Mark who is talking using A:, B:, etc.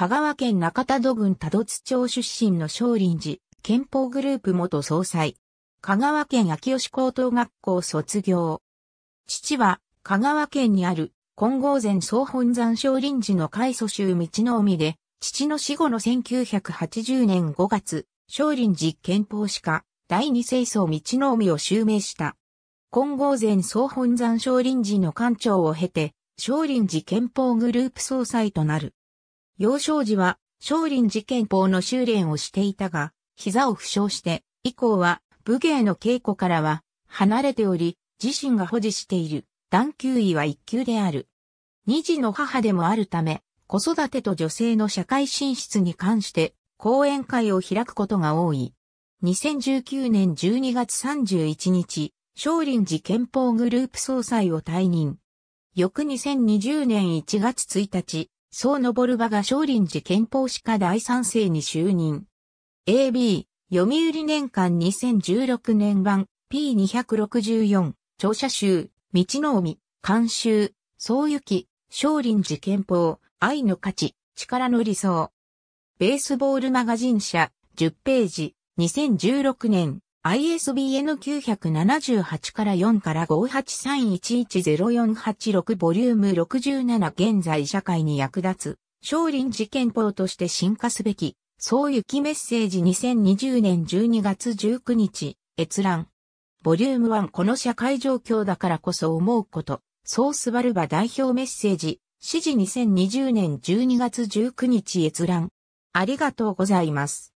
A: 香川県中田戸郡多度津町出身の少林寺、憲法グループ元総裁。香川県秋吉高等学校卒業。父は、香川県にある、金剛前総本山少林寺の開祖州道の海で、父の死後の1980年5月、少林寺憲法史家、第二世宗道の海を襲名した。金剛前総本山少林寺の館長を経て、少林寺憲法グループ総裁となる。幼少時は、少林寺拳法の修練をしていたが、膝を負傷して、以降は、武芸の稽古からは、離れており、自身が保持している、段級位は一級である。二児の母でもあるため、子育てと女性の社会進出に関して、講演会を開くことが多い。2019年12月31日、少林寺憲法グループ総裁を退任。翌2020年1月1日、総登る場が少林寺憲法歯科第三世に就任。AB、読売年間2016年版 P264、聴者集、道の海、監修、総行、少林寺憲法、愛の価値、力の理想。ベースボールマガジン社、10ページ、2016年、ISBN 978から4から58311048ボリューム67現在社会に役立つ、少林寺憲法として進化すべき、そうメッセージ2020年12月19日、閲覧。ボリューム1この社会状況だからこそ思うこと、そうすばるば代表メッセージ、指示2020年12月19日閲覧。ありがとうございます。